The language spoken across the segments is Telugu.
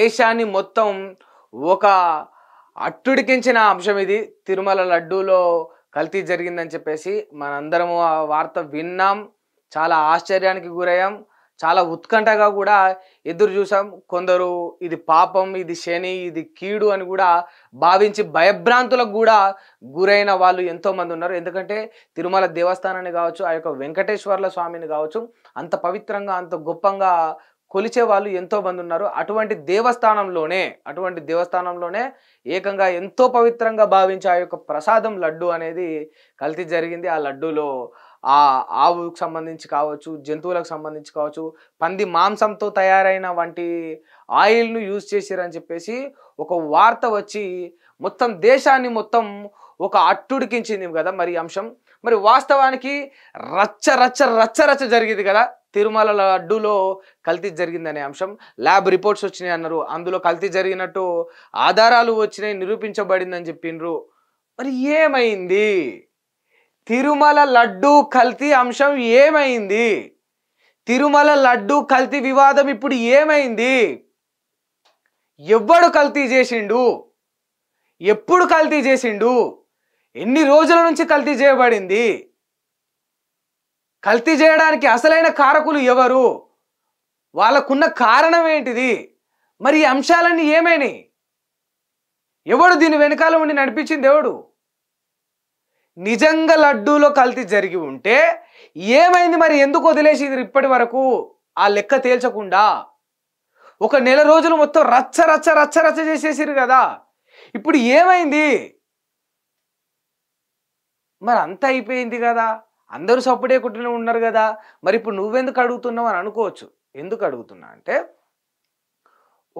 దేశాన్ని మొత్తం ఒక అట్టుడికించిన అంశం ఇది తిరుమల లడ్డూలో కల్తీ జరిగిందని చెప్పేసి మనందరము ఆ వార్త విన్నాం చాలా ఆశ్చర్యానికి గురయ్యాం చాలా ఉత్కంఠగా కూడా ఎదురు చూసాం కొందరు ఇది పాపం ఇది శని ఇది కీడు అని కూడా భావించి భయభ్రాంతులకు కూడా గురైన వాళ్ళు ఎంతోమంది ఉన్నారు ఎందుకంటే తిరుమల దేవస్థానాన్ని కావచ్చు ఆ యొక్క వెంకటేశ్వర్ల స్వామిని కావచ్చు అంత పవిత్రంగా అంత గొప్పంగా కొలిచే వాళ్ళు ఎంతో మంది ఉన్నారు అటువంటి దేవస్థానంలోనే అటువంటి దేవస్థానంలోనే ఏకంగా ఎంతో పవిత్రంగా భావించి ఆ యొక్క ప్రసాదం లడ్డు అనేది కల్తీ జరిగింది ఆ లడ్డూలో ఆ ఆవుకు సంబంధించి కావచ్చు జంతువులకు సంబంధించి కావచ్చు పంది మాంసంతో తయారైన వంటి ఆయిల్ను యూజ్ చేసిరని చెప్పేసి ఒక వార్త వచ్చి మొత్తం దేశాన్ని మొత్తం ఒక అట్టుడికించింది కదా మరి అంశం మరి వాస్తవానికి రచ్చ రచ్చ రచ్చ రచ్చ జరిగింది కదా తిరుమల లడ్డూలో కల్తీ జరిగిందనే అంశం ల్యాబ్ రిపోర్ట్స్ వచ్చినాయి అన్నారు అందులో కల్తీ జరిగినట్టు ఆధారాలు వచ్చినాయి నిరూపించబడిందని చెప్పిండ్రు మరి ఏమైంది తిరుమల లడ్డు కల్తీ అంశం ఏమైంది తిరుమల లడ్డు కల్తీ వివాదం ఇప్పుడు ఏమైంది ఎవ్వడు కల్తీ చేసిండు ఎప్పుడు కల్తీ చేసిండు ఎన్ని రోజుల నుంచి కల్తీ చేయబడింది కల్తీ చేయడానికి అసలైన కారకులు ఎవరు వాళ్ళకున్న కారణం ఏంటిది మరి ఈ అంశాలన్నీ ఏమైనాయి ఎవడు దీని వెనకాల ఉండి నడిపించింది ఎవడు నిజంగా లడ్డూలో కల్తీ జరిగి ఉంటే ఏమైంది మరి ఎందుకు వదిలేసి ఇప్పటి వరకు ఆ లెక్క తేల్చకుండా ఒక నెల రోజులు మొత్తం రచ్చ రచ్చ రచ్చ రచ్చ చేసేసారు కదా ఇప్పుడు ఏమైంది మరి అంత అయిపోయింది కదా అందరూ సప్పుడే కుట్టిన ఉన్నారు కదా మరి ఇప్పుడు నువ్వెందుకు అడుగుతున్నావు అని అనుకోవచ్చు ఎందుకు అడుగుతున్నా అంటే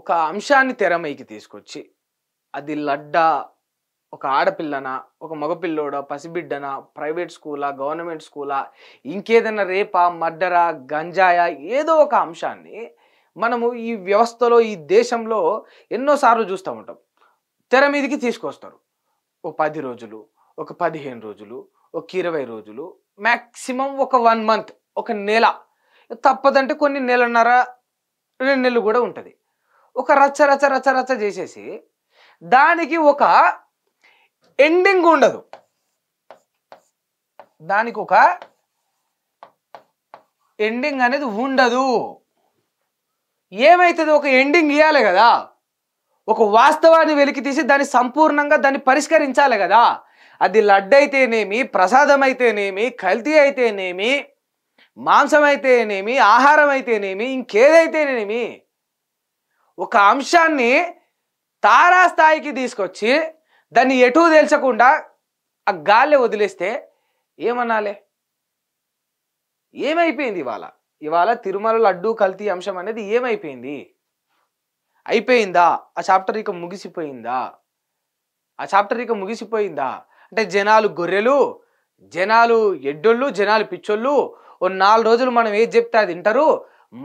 ఒక అంశాన్ని తెరమైకి తీసుకొచ్చి అది లడ్డా ఒక ఆడపిల్లన ఒక మగపిల్లోడ పసిబిడ్డన ప్రైవేట్ స్కూలా గవర్నమెంట్ స్కూలా ఇంకేదైనా రేపా మర్డరా గంజాయా ఏదో ఒక అంశాన్ని మనము ఈ వ్యవస్థలో ఈ దేశంలో ఎన్నోసార్లు చూస్తూ ఉంటాం తెర మీదకి తీసుకొస్తారు ఓ పది రోజులు ఒక పదిహేను రోజులు ఒక ఇరవై రోజులు మ్యాక్సిమం ఒక వన్ మంత్ ఒక నెల తప్పదంటే కొన్ని నెలన్నర రెండు నెలలు కూడా ఉంటుంది ఒక రచ్చ రచ్చ రచ్చ రచ్చ చేసేసి దానికి ఒక ఎండింగ్ ఉండదు దానికి ఒక ఎండింగ్ అనేది ఉండదు ఏమైతుంది ఒక ఎండింగ్ ఇవ్వాలి కదా ఒక వాస్తవాన్ని వెలికి తీసి దాన్ని సంపూర్ణంగా దాన్ని పరిష్కరించాలి కదా అది లడ్డైతేనేమి ప్రసాదం అయితేనేమి కల్తీ అయితేనేమి మాంసం అయితేనేమి ఆహారం అయితేనేమి ఇంకేదైతేనేమి ఒక అంశాన్ని తారాస్థాయికి తీసుకొచ్చి దాన్ని ఎటూ తేల్చకుండా ఆ గాలి వదిలేస్తే ఏమనాలే ఏమైపోయింది ఇవాళ ఇవాళ తిరుమల లడ్డు కల్తీ అంశం అనేది ఏమైపోయింది అయిపోయిందా ఆ చాప్టర్ ఇక ముగిసిపోయిందా ఆ చాప్టర్ ఇక ముగిసిపోయిందా అంటే జనాలు గొర్రెలు జనాలు ఎడ్డోళ్ళు జనాలు పిచ్చోళ్ళు ఓ నాలుగు రోజులు మనం ఏది చెప్తే అది తింటారు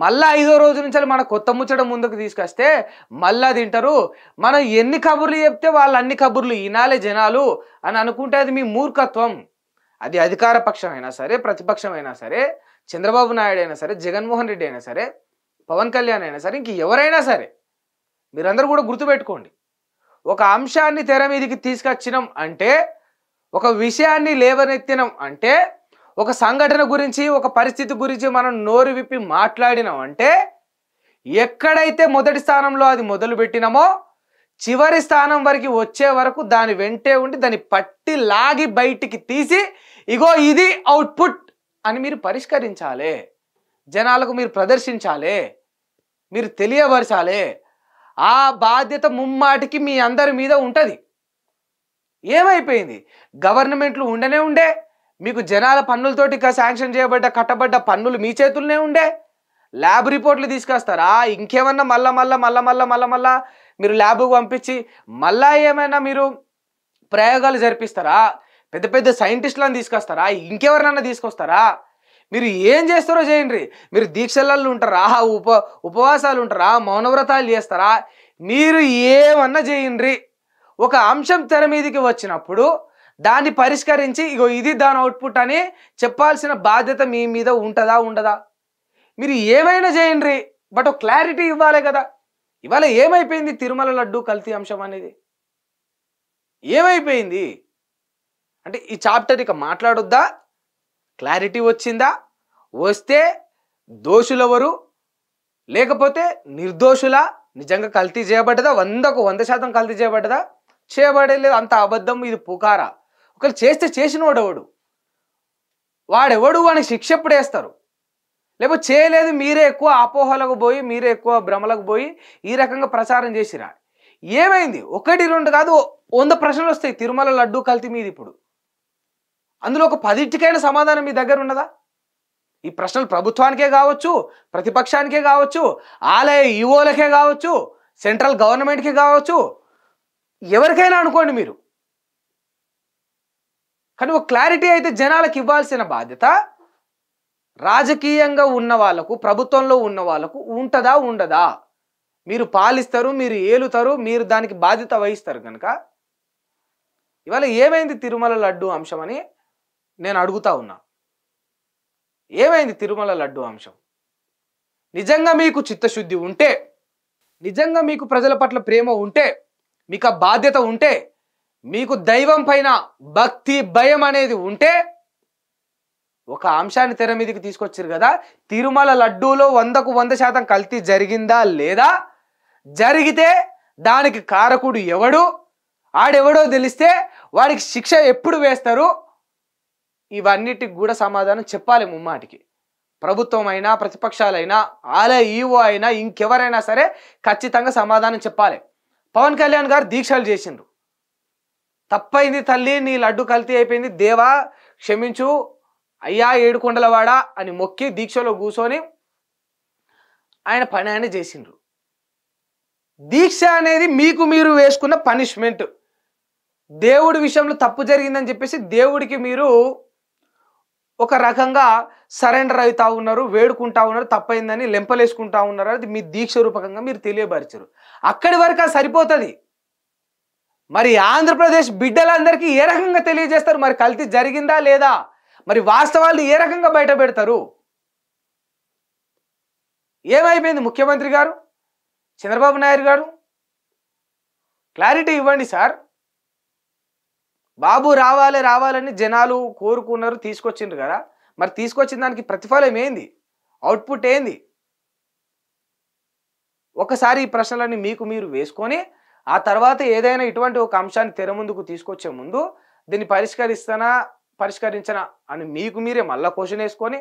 మళ్ళీ ఐదో రోజు నుంచి మన కొత్త ముచ్చట ముందుకు తీసుకొస్తే మళ్ళీ తింటారు మనం ఎన్ని కబుర్లు చెప్తే వాళ్ళు అన్ని కబుర్లు వినాలే జనాలు అని అనుకుంటే అది మీ మూర్ఖత్వం అది అధికార పక్షం అయినా సరే ప్రతిపక్షం అయినా సరే చంద్రబాబు నాయుడు అయినా సరే జగన్మోహన్ రెడ్డి అయినా సరే పవన్ కళ్యాణ్ అయినా సరే ఇంక ఎవరైనా సరే మీరందరూ కూడా గుర్తుపెట్టుకోండి ఒక అంశాన్ని తెర మీదకి తీసుకొచ్చినాం అంటే ఒక విషయాన్ని లేవనెత్తినం అంటే ఒక సంఘటన గురించి ఒక పరిస్థితి గురించి మనం నోరు విప్పి మాట్లాడినాం అంటే ఎక్కడైతే మొదటి స్థానంలో అది మొదలు పెట్టినామో చివరి స్థానం వరకు వచ్చే వరకు దాని వెంటే ఉండి దాన్ని పట్టి లాగి బయటికి తీసి ఇగో ఇది అవుట్పుట్ అని మీరు పరిష్కరించాలి జనాలకు మీరు ప్రదర్శించాలి మీరు తెలియపరచాలి ఆ బాధ్యత ముమ్మాటికి మీ అందరి మీద ఉంటుంది ఏమైపోయింది గవర్నమెంట్లు ఉండనే ఉండే మీకు జనాల పన్నులతోటి శాంక్షన్ చేయబడ్డ కట్టబడ్డ పన్నులు మీ చేతుల్లోనే ఉండే ల్యాబ్ రిపోర్ట్లు తీసుకొస్తారా ఇంకేమన్నా మళ్ళా మళ్ళా మళ్ళా మళ్ళా మళ్ళా మళ్ళా మీరు ల్యాబ్కు పంపించి మళ్ళా ఏమైనా మీరు ప్రయోగాలు జరిపిస్తారా పెద్ద పెద్ద సైంటిస్టులను తీసుకొస్తారా ఇంకెవరినన్నా తీసుకొస్తారా మీరు ఏం చేస్తారో చేయండి మీరు దీక్షలలో ఉంటారా ఉప ఉపవాసాలు ఉంటారా మౌనవ్రతాలు చేస్తారా మీరు ఏమన్నా చేయండి ఒక అంశం తెర మీదకి వచ్చినప్పుడు దాన్ని పరిష్కరించి ఇగో ఇది దాని అవుట్పుట్ అని చెప్పాల్సిన బాధ్యత మీ మీద ఉంటుందా ఉండదా మీరు ఏమైనా చేయండి బట్ ఒక క్లారిటీ ఇవ్వాలి కదా ఇవాళ ఏమైపోయింది తిరుమల లడ్డు కల్తీ అంశం అనేది ఏమైపోయింది అంటే ఈ చాప్టర్ ఇక మాట్లాడొద్దా క్లారిటీ వచ్చిందా వస్తే దోషులెవరు లేకపోతే నిర్దోషులా నిజంగా కల్తీ చేయబడ్డదా వందకు వంద శాతం కల్తీ చేయబడ్డదా చేయబడలేదు అంత అబద్ధం ఇది పుకారా ఒకరు చేస్తే చేసిన వాడెవడు వాడెవడు వానికి శిక్ష ఎప్పుడేస్తారు లేకపోతే చేయలేదు మీరే ఎక్కువ అపోహలకు పోయి మీరే ఎక్కువ భ్రమలకు పోయి ఈ రకంగా ప్రచారం చేసిరా ఏమైంది ఒకటి రెండు కాదు వంద ప్రశ్నలు వస్తాయి తిరుమల లడ్డు కల్తీ మీది ఇప్పుడు అందులో ఒక పదిటికైన సమాధానం మీ దగ్గర ఉన్నదా ఈ ప్రశ్నలు ప్రభుత్వానికే కావచ్చు ప్రతిపక్షానికే కావచ్చు ఆలయ ఈవోలకే కావచ్చు సెంట్రల్ గవర్నమెంట్కే కావచ్చు ఎవరికైనా అనుకోండి మీరు కానీ ఒక క్లారిటీ అయితే జనాలకు ఇవ్వాల్సిన బాధ్యత రాజకీయంగా ఉన్న వాళ్ళకు ప్రభుత్వంలో ఉన్న వాళ్ళకు ఉంటుందా ఉండదా మీరు పాలిస్తారు మీరు ఏలుతారు మీరు దానికి బాధ్యత వహిస్తారు కనుక ఇవాళ ఏమైంది తిరుమల లడ్డు అంశం అని నేను అడుగుతా ఉన్నా ఏమైంది తిరుమల లడ్డు అంశం నిజంగా మీకు చిత్తశుద్ధి ఉంటే నిజంగా మీకు ప్రజల పట్ల ప్రేమ ఉంటే మీకు ఆ బాధ్యత ఉంటే మీకు దైవం పైన భక్తి భయం అనేది ఉంటే ఒక అంశాన్ని తెర మీదకి తీసుకొచ్చారు కదా తిరుమల లడ్డూలో వందకు వంద శాతం కల్తీ జరిగిందా లేదా జరిగితే దానికి కారకుడు ఎవడు ఆడెవడో తెలిస్తే వాడికి శిక్ష ఎప్పుడు వేస్తారు ఇవన్నిటికి కూడా సమాధానం చెప్పాలి ముమ్మాటికి అయినా ప్రతిపక్షాలైనా ఆలయ ఈఓ అయినా ఇంకెవరైనా సరే ఖచ్చితంగా సమాధానం చెప్పాలి పవన్ కళ్యాణ్ గారు దీక్షలు చేసిండ్రు తప్పైంది తల్లి నీ లడ్డు కల్తీ అయిపోయింది దేవా క్షమించు అయ్యా ఏడుకొండలవాడ అని మొక్కి దీక్షలో కూర్చొని ఆయన పని ఆయన చేసిండ్రు దీక్ష అనేది మీకు మీరు వేసుకున్న పనిష్మెంట్ దేవుడి విషయంలో తప్పు జరిగిందని చెప్పేసి దేవుడికి మీరు ఒక రకంగా సరెండర్ అవుతూ ఉన్నారు వేడుకుంటా ఉన్నారు తప్పైందని లెంపలేసుకుంటా ఉన్నారు అది మీ దీక్ష రూపకంగా మీరు తెలియపరిచారు అక్కడి వరకు సరిపోతుంది మరి ఆంధ్రప్రదేశ్ బిడ్డలందరికీ ఏ రకంగా తెలియజేస్తారు మరి కల్తీ జరిగిందా లేదా మరి వాస్తవాలు ఏ రకంగా బయట పెడతారు ఏమైపోయింది ముఖ్యమంత్రి గారు చంద్రబాబు నాయుడు గారు క్లారిటీ ఇవ్వండి సార్ బాబు రావాలి రావాలని జనాలు కోరుకున్నారు తీసుకొచ్చిండ్రు కదా మరి తీసుకొచ్చిన దానికి ప్రతిఫలం ఏంది అవుట్పుట్ ఏంది ఒకసారి ఈ ప్రశ్నలన్నీ మీకు మీరు వేసుకొని ఆ తర్వాత ఏదైనా ఇటువంటి ఒక అంశాన్ని తెర ముందుకు తీసుకొచ్చే ముందు దీన్ని పరిష్కరిస్తానా పరిష్కరించనా అని మీకు మీరే మళ్ళీ క్వశ్చన్ వేసుకొని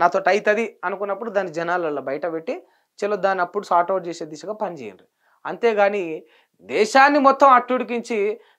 నాతో అవుతుంది అనుకున్నప్పుడు దాన్ని జనాలలో బయట పెట్టి చలో దాన్ని అప్పుడు సార్ట్అవుట్ చేసే దిశగా పనిచేయండి అంతేగాని దేశాన్ని మొత్తం అట్టుడికించి